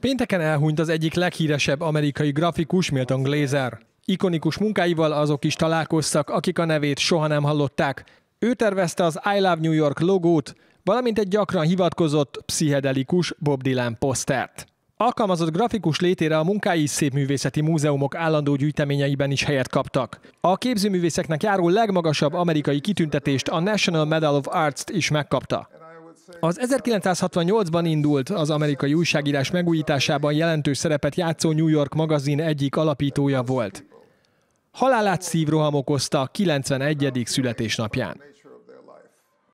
Pénteken elhunyt az egyik leghíresebb amerikai grafikus Milton Glazer. Ikonikus munkáival azok is találkoztak, akik a nevét soha nem hallották. Ő tervezte az I Love New York logót, valamint egy gyakran hivatkozott pszichedelikus Bob Dylan posztert. Alkalmazott grafikus létére a munkái művészeti múzeumok állandó gyűjteményeiben is helyet kaptak. A képzőművészeknek járó legmagasabb amerikai kitüntetést a National Medal of Arts-t is megkapta. Az 1968-ban indult az amerikai újságírás megújításában jelentős szerepet játszó New York magazin egyik alapítója volt. Halálát szívroham okozta 91. születésnapján.